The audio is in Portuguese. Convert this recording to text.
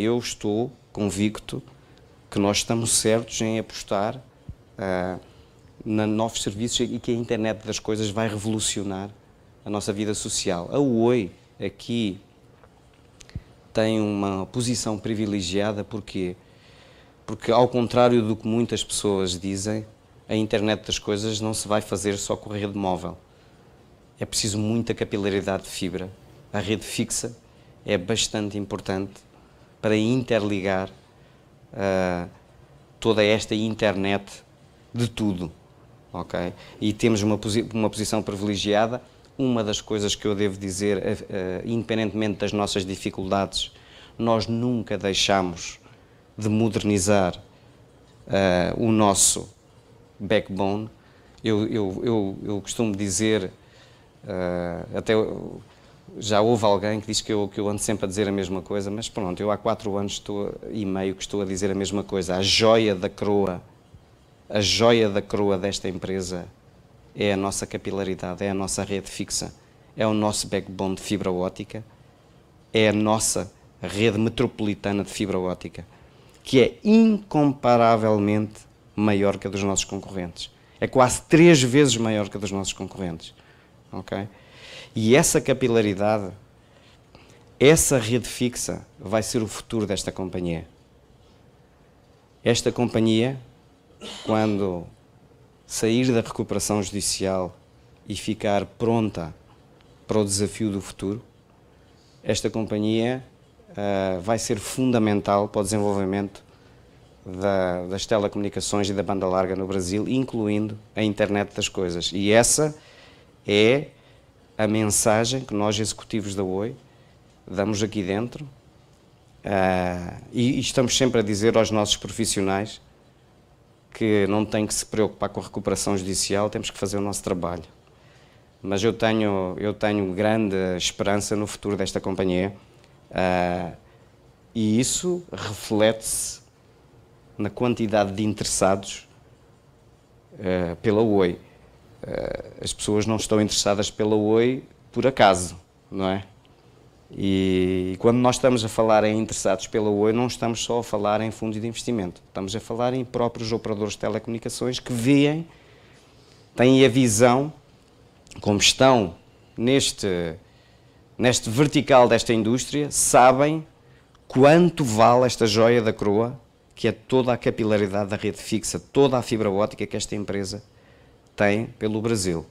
Eu estou convicto que nós estamos certos em apostar uh, na novos serviços e que a internet das coisas vai revolucionar a nossa vida social. A Oi aqui tem uma posição privilegiada porque porque ao contrário do que muitas pessoas dizem, a internet das coisas não se vai fazer só com a rede móvel. É preciso muita capilaridade de fibra. A rede fixa é bastante importante para interligar uh, toda esta internet de tudo, ok? E temos uma, posi uma posição privilegiada. Uma das coisas que eu devo dizer, uh, independentemente das nossas dificuldades, nós nunca deixamos de modernizar uh, o nosso backbone. Eu, eu, eu, eu costumo dizer, uh, até já houve alguém que diz que eu, que eu ando sempre a dizer a mesma coisa, mas pronto, eu há quatro anos estou, e meio que estou a dizer a mesma coisa. A joia da coroa, a joia da coroa desta empresa é a nossa capilaridade, é a nossa rede fixa, é o nosso backbone de fibra ótica, é a nossa rede metropolitana de fibra ótica, que é incomparavelmente maior que a dos nossos concorrentes. É quase três vezes maior que a dos nossos concorrentes. Okay? E essa capilaridade, essa rede fixa, vai ser o futuro desta companhia. Esta companhia, quando sair da recuperação judicial e ficar pronta para o desafio do futuro, esta companhia uh, vai ser fundamental para o desenvolvimento da, das telecomunicações e da banda larga no Brasil, incluindo a internet das coisas. E essa é a mensagem que nós, executivos da Oi, damos aqui dentro uh, e, e estamos sempre a dizer aos nossos profissionais que não tem que se preocupar com a recuperação judicial, temos que fazer o nosso trabalho. Mas eu tenho, eu tenho grande esperança no futuro desta companhia uh, e isso reflete-se na quantidade de interessados uh, pela OI. Uh, as pessoas não estão interessadas pela OI por acaso, não é? E, e quando nós estamos a falar em interessados pela OI, não estamos só a falar em fundos de investimento, estamos a falar em próprios operadores de telecomunicações que veem, têm a visão, como estão neste, neste vertical desta indústria, sabem quanto vale esta joia da coroa que é toda a capilaridade da rede fixa, toda a fibra óptica que esta empresa tem pelo Brasil.